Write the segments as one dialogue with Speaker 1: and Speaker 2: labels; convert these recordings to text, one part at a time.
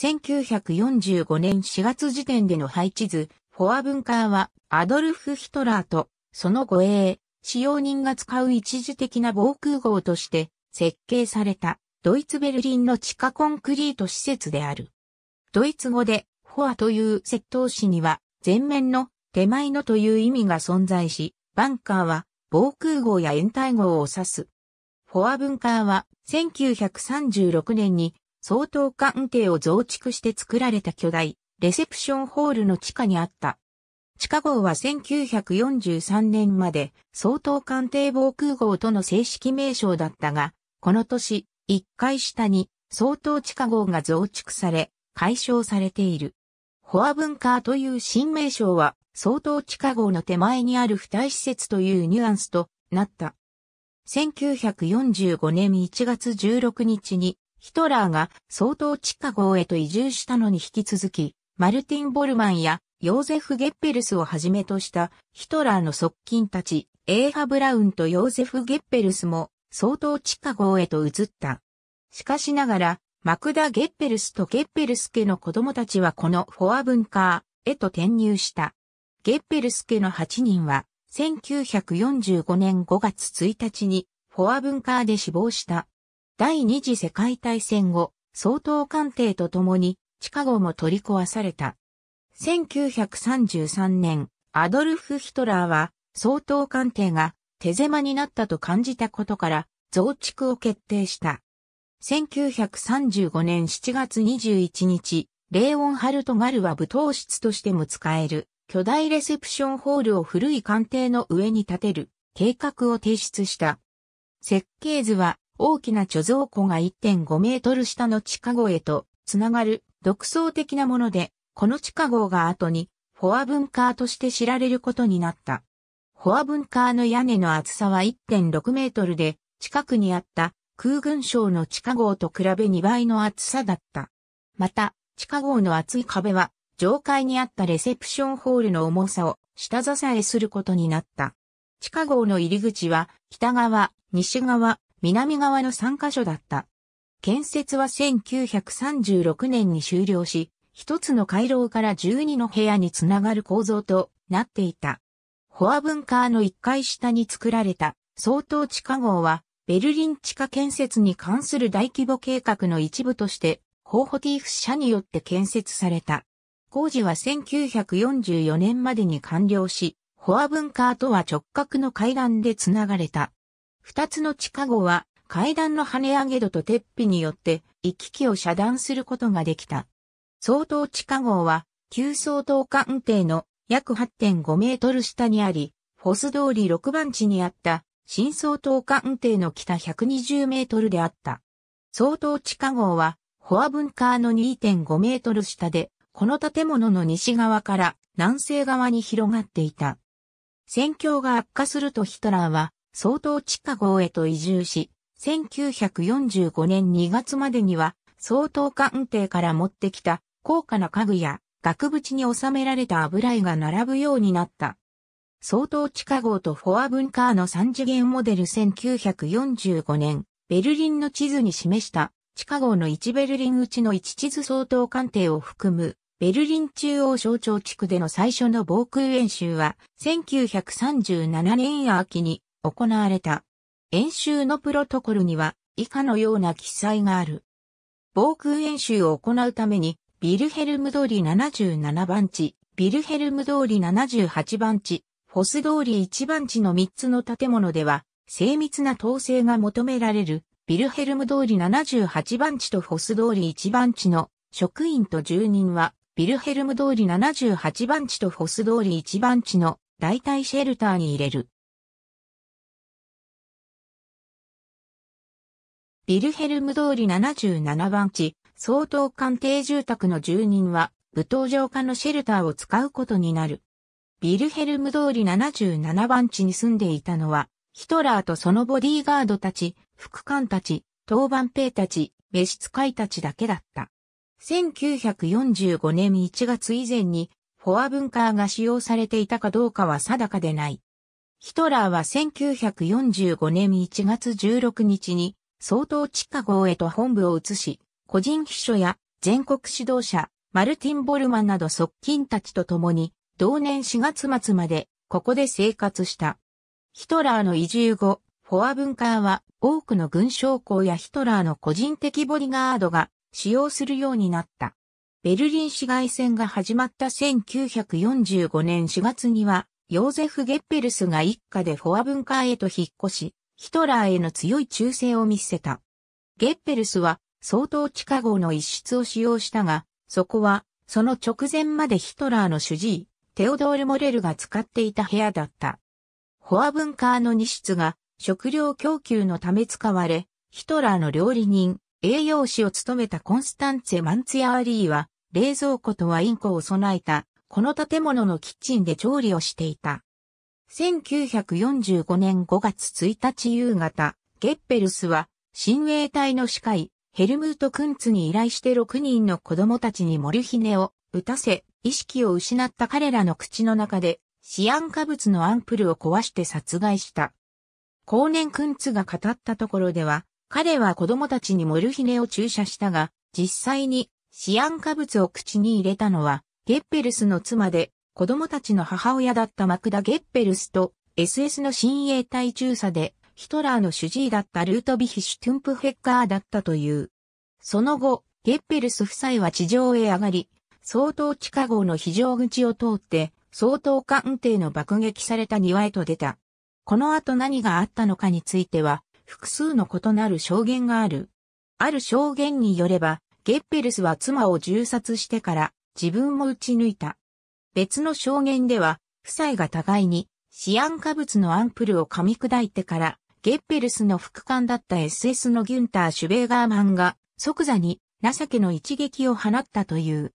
Speaker 1: 1945年4月時点での配置図、フォア文化はアドルフ・ヒトラーとその護衛、使用人が使う一時的な防空壕として設計されたドイツ・ベルリンの地下コンクリート施設である。ドイツ語でフォアという窃盗詞には前面の手前のという意味が存在し、バンカーは防空壕や延滞壕を指す。フォア文化は1936年に相当官邸を増築して作られた巨大、レセプションホールの地下にあった。地下号は1943年まで相当官邸防空号との正式名称だったが、この年、1階下に相当地下号が増築され、解消されている。ホア文化という新名称は、相当地下号の手前にある付帯施設というニュアンスとなった。1945年1月16日にヒトラーが相当地下号へと移住したのに引き続き、マルティン・ボルマンやヨーゼフ・ゲッペルスをはじめとしたヒトラーの側近たち、エーハ・ブラウンとヨーゼフ・ゲッペルスも相当地下号へと移った。しかしながら、マクダ・ゲッペルスとゲッペルス家の子供たちはこのフォア文化へと転入した。ゲッペルス家の8人は、1945年5月1日にフォア文化で死亡した。第二次世界大戦後、総統官邸とともに、地下号も取り壊された。1933年、アドルフ・ヒトラーは、総統官邸が手狭になったと感じたことから、増築を決定した。1935年7月21日、レーオンハルト・ガルは舞踏室としても使える、巨大レセプションホールを古い官邸の上に建てる、計画を提出した。設計図は大きな貯蔵庫が1.5メートル下の地下壕へとつながる独創的なもので、この地下壕が後にフォア文化として知られることになった。フォア文化の屋根の厚さは1.6メートルで、近くにあった空軍省の地下壕と比べ2倍の厚さだった。また、地下壕の厚い壁は、上階にあったレセプションホールの重さを下支えすることになった。地下壕の入り口は、北側、西側、南側の3カ所だった。建設は1936年に終了し、一つの回廊から12の部屋につながる構造となっていた。ホア文化の1階下に作られた相当地下号は、ベルリン地下建設に関する大規模計画の一部として、ホーホティーフ社によって建設された。工事は1944年までに完了し、ホア文化とは直角の階段でつながれた。二つの地下壕は階段の跳ね上げ戸と鉄皮によって行き来を遮断することができた。相当地下壕は旧相当運転の約8.5メートル下にあり、フォス通り6番地にあった新相当運転の北120メートルであった。相当地下壕はフォア文化の2.5メートル下で、この建物の西側から南西側に広がっていた。戦況が悪化するとヒトラーは相当地下号へと移住し、1945年2月までには、相当官邸から持ってきた高価な家具や額縁に収められた油絵が並ぶようになった。相当地下号とフォア文化の三次元モデル1945年、ベルリンの地図に示した地下号の1ベルリンうちの1地図相当官邸を含むベルリン中央省庁地区での最初の防空演習は1937年秋に行われた。演習のプロトコルには以下のような記載がある。防空演習を行うために、ビルヘルム通り77番地、ビルヘルム通り78番地、フォス通り1番地の3つの建物では、精密な統制が求められる、ビルヘルム通り78番地とフォス通り1番地の職員と住人は、ビルヘルム通り78番地とフォス通り1番地の代替シェルターに入れる。ビルヘルム通り77番地、総統官邸住宅の住人は、武闘場下のシェルターを使うことになる。ビルヘルム通り77番地に住んでいたのは、ヒトラーとそのボディーガードたち、副官たち、当番兵たち、召使いたちだけだった。1945年1月以前に、フォア文化が使用されていたかどうかは定かでない。ヒトラーは1945年1月16日に総統地下号へと本部を移し、個人秘書や全国指導者、マルティン・ボルマンなど側近たちと共に、同年4月末まで、ここで生活した。ヒトラーの移住後、フォア文化は多くの軍将校やヒトラーの個人的ボディガードが使用するようになった。ベルリン市街戦が始まった1945年4月には、ヨーゼフ・ゲッペルスが一家でフォア文化へと引っ越し、ヒトラーへの強い忠誠を見せた。ゲッペルスは相当地下号の一室を使用したが、そこはその直前までヒトラーの主治医、テオドール・モレルが使っていた部屋だった。フォア文化の二室が食料供給のため使われ、ヒトラーの料理人、栄養士を務めたコンスタンツェ・マンツヤアリーは、冷蔵庫とワイン庫を備えた、この建物のキッチンで調理をしていた。1945年5月1日夕方、ゲッペルスは、親衛隊の司会、ヘルムート・クンツに依頼して6人の子供たちにモルヒネを打たせ、意識を失った彼らの口の中で、シアン化物のアンプルを壊して殺害した。後年クンツが語ったところでは、彼は子供たちにモルヒネを注射したが、実際にシアン化物を口に入れたのは、ゲッペルスの妻で、子供たちの母親だったマクダ・ゲッペルスと SS の親衛隊中佐でヒトラーの主治医だったルートビヒシュトゥンプヘッカーだったという。その後、ゲッペルス夫妻は地上へ上がり、相当地下壕の非常口を通って、相当艦艇の爆撃された庭へと出た。この後何があったのかについては、複数の異なる証言がある。ある証言によれば、ゲッペルスは妻を銃殺してから、自分も撃ち抜いた。別の証言では、夫妻が互いに、シアン化物のアンプルを噛み砕いてから、ゲッペルスの副官だった SS のギュンター・シュベーガーマンが、即座に、情けの一撃を放ったという。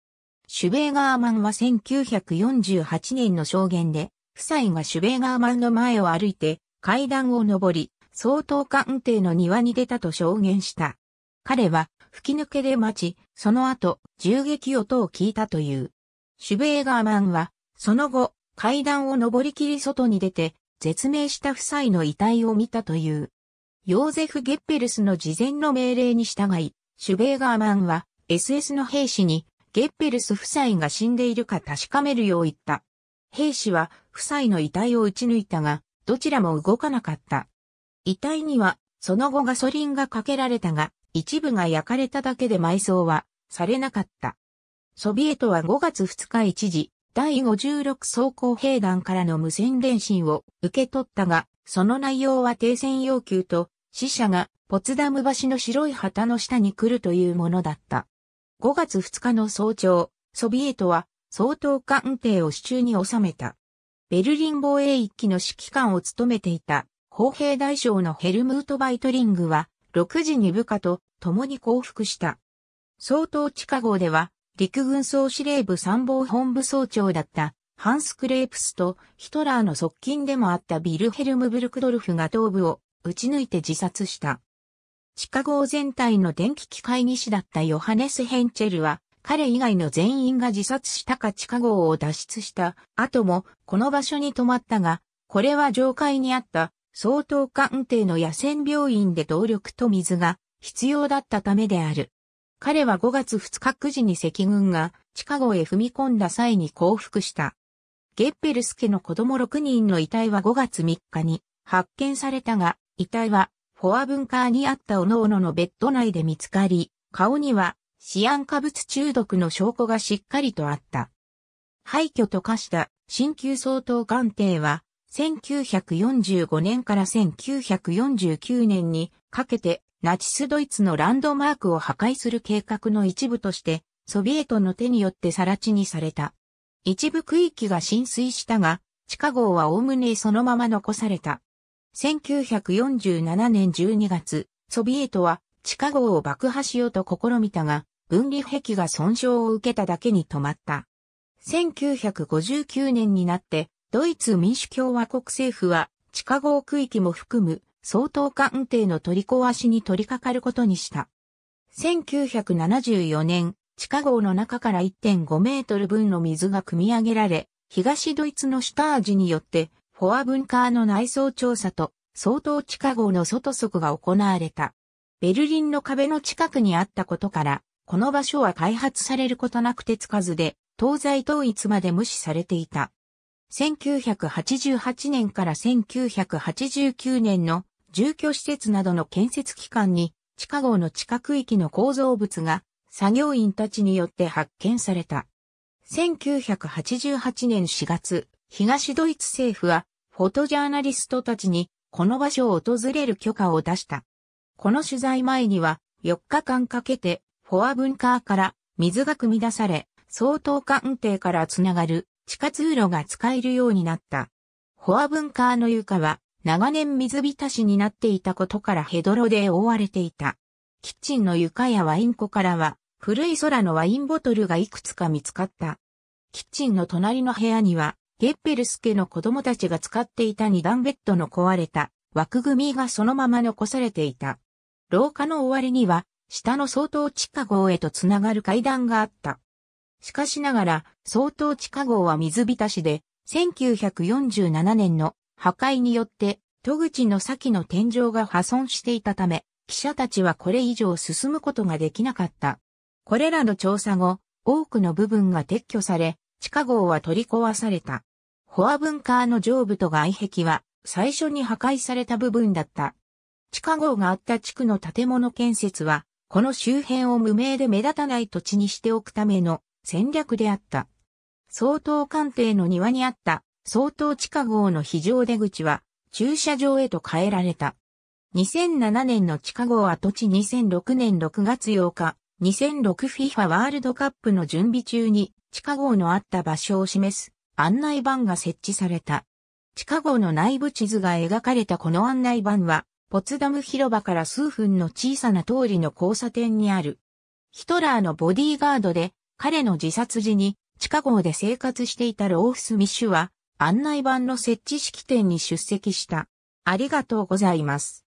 Speaker 1: シュベーガーマンは1948年の証言で、夫妻がシュベーガーマンの前を歩いて、階段を上り、総統官邸の庭に出たと証言した。彼は吹き抜けで待ち、その後、銃撃音を聞いたという。シュベーガーマンは、その後、階段を上りきり外に出て、絶命した夫妻の遺体を見たという。ヨーゼフ・ゲッペルスの事前の命令に従い、シュベーガーマンは SS の兵士にゲッペルス夫妻が死んでいるか確かめるよう言った。兵士は夫妻の遺体を撃ち抜いたが、どちらも動かなかった。遺体には、その後ガソリンがかけられたが、一部が焼かれただけで埋葬はされなかった。ソビエトは5月2日一時、第56装甲兵団からの無線電信を受け取ったが、その内容は停戦要求と、死者がポツダム橋の白い旗の下に来るというものだった。5月2日の早朝、ソビエトは総統官邸を手中に収めた。ベルリン防衛一機の指揮官を務めていた砲兵大将のヘルムート・バイトリングは、6時に部下と共に降伏した。総統地下号では、陸軍総司令部参謀本部総長だったハンス・クレープスとヒトラーの側近でもあったビルヘルム・ブルクドルフが頭部を撃ち抜いて自殺した。地下号全体の電気機械技師だったヨハネス・ヘンチェルは、彼以外の全員が自殺したか地下号を脱出した後もこの場所に泊まったが、これは上階にあった相当官邸の野戦病院で動力と水が必要だったためである。彼は5月2日9時に赤軍が地下壕へ踏み込んだ際に降伏した。ゲッペルス家の子供6人の遺体は5月3日に発見されたが、遺体はフォア文化にあったおのおののベッド内で見つかり、顔にはシアン化物中毒の証拠がしっかりとあった。廃墟と化した新旧相当鑑定は、1945年から1949年にかけてナチスドイツのランドマークを破壊する計画の一部として、ソビエトの手によって更地にされた。一部区域が浸水したが、地下号は概ねそのまま残された。1947年12月、ソビエトは地下号を爆破しようと試みたが、分離壁が損傷を受けただけに止まった。1959年になって、ドイツ民主共和国政府は地下号区域も含む総統官邸の取り壊しに取り掛かることにした。1974年、地下壕の中から1.5メートル分の水が汲み上げられ、東ドイツのシュタージによって、フォア文化の内装調査と、相当地下壕の外側が行われた。ベルリンの壁の近くにあったことから、この場所は開発されることなくてつかずで、東西統一まで無視されていた。1988年から1989年の住居施設などの建設機関に地下壕の地下区域の構造物が作業員たちによって発見された。1988年4月、東ドイツ政府はフォトジャーナリストたちにこの場所を訪れる許可を出した。この取材前には4日間かけてフォアブンカーから水が汲み出され、相当官邸からつながる地下通路が使えるようになった。フォアブンカーの床は長年水浸しになっていたことからヘドロで覆われていた。キッチンの床やワイン庫からは、古い空のワインボトルがいくつか見つかった。キッチンの隣の部屋には、ゲッペルス家の子供たちが使っていた二段ベッドの壊れた枠組みがそのまま残されていた。廊下の終わりには、下の相当地下号へとつながる階段があった。しかしながら、相当地下号は水浸しで、1947年の破壊によって、戸口の先の天井が破損していたため、記者たちはこれ以上進むことができなかった。これらの調査後、多くの部分が撤去され、地下壕は取り壊された。フォア文化の上部と外壁は、最初に破壊された部分だった。地下壕があった地区の建物建設は、この周辺を無名で目立たない土地にしておくための戦略であった。総統官邸の庭にあった相当地下号の非常出口は駐車場へと変えられた。2007年の地下号跡地2006年6月8日、2006FIFA ワールドカップの準備中に地下号のあった場所を示す案内板が設置された。地下号の内部地図が描かれたこの案内板は、ポツダム広場から数分の小さな通りの交差点にある。ヒトラーのボディーガードで彼の自殺時に地下号で生活していたローフスミッシュは案内板の設置式典に出席した。ありがとうございます。